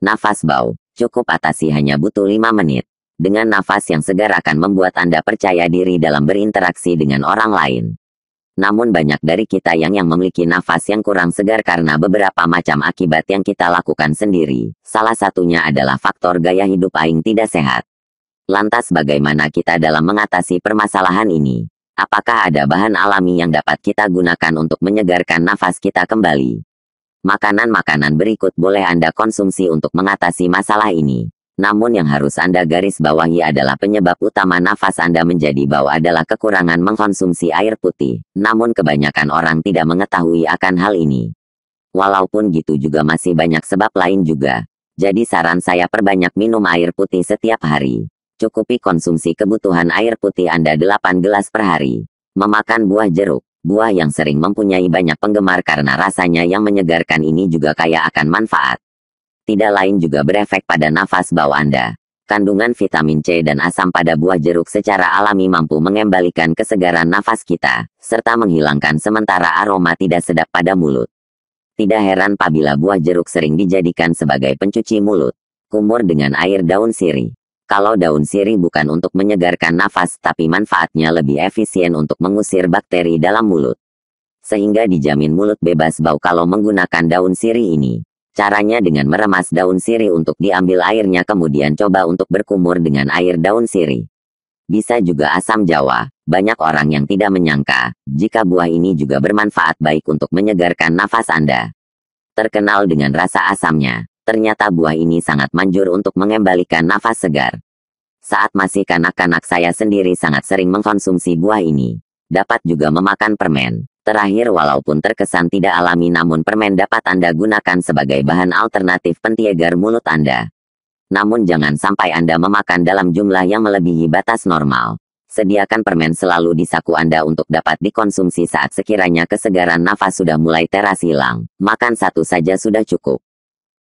Nafas bau, cukup atasi hanya butuh 5 menit. Dengan nafas yang segar akan membuat Anda percaya diri dalam berinteraksi dengan orang lain. Namun banyak dari kita yang yang memiliki nafas yang kurang segar karena beberapa macam akibat yang kita lakukan sendiri. Salah satunya adalah faktor gaya hidup aing tidak sehat. Lantas bagaimana kita dalam mengatasi permasalahan ini? Apakah ada bahan alami yang dapat kita gunakan untuk menyegarkan nafas kita kembali? Makanan-makanan berikut boleh Anda konsumsi untuk mengatasi masalah ini. Namun yang harus Anda garis bawahi adalah penyebab utama nafas Anda menjadi bau adalah kekurangan mengkonsumsi air putih. Namun kebanyakan orang tidak mengetahui akan hal ini. Walaupun gitu juga masih banyak sebab lain juga. Jadi saran saya perbanyak minum air putih setiap hari. Cukupi konsumsi kebutuhan air putih Anda 8 gelas per hari. Memakan buah jeruk. Buah yang sering mempunyai banyak penggemar karena rasanya yang menyegarkan ini juga kaya akan manfaat. Tidak lain juga berefek pada nafas bau Anda. Kandungan vitamin C dan asam pada buah jeruk secara alami mampu mengembalikan kesegaran nafas kita, serta menghilangkan sementara aroma tidak sedap pada mulut. Tidak heran apabila buah jeruk sering dijadikan sebagai pencuci mulut. Kumur dengan air daun sirih. Kalau daun sirih bukan untuk menyegarkan nafas tapi manfaatnya lebih efisien untuk mengusir bakteri dalam mulut. Sehingga dijamin mulut bebas bau kalau menggunakan daun sirih ini. Caranya dengan meremas daun sirih untuk diambil airnya kemudian coba untuk berkumur dengan air daun sirih. Bisa juga asam jawa, banyak orang yang tidak menyangka jika buah ini juga bermanfaat baik untuk menyegarkan nafas Anda. Terkenal dengan rasa asamnya, Ternyata buah ini sangat manjur untuk mengembalikan nafas segar. Saat masih kanak-kanak saya sendiri sangat sering mengkonsumsi buah ini. Dapat juga memakan permen. Terakhir walaupun terkesan tidak alami namun permen dapat Anda gunakan sebagai bahan alternatif pentiegar mulut Anda. Namun jangan sampai Anda memakan dalam jumlah yang melebihi batas normal. Sediakan permen selalu di saku Anda untuk dapat dikonsumsi saat sekiranya kesegaran nafas sudah mulai teras hilang. Makan satu saja sudah cukup.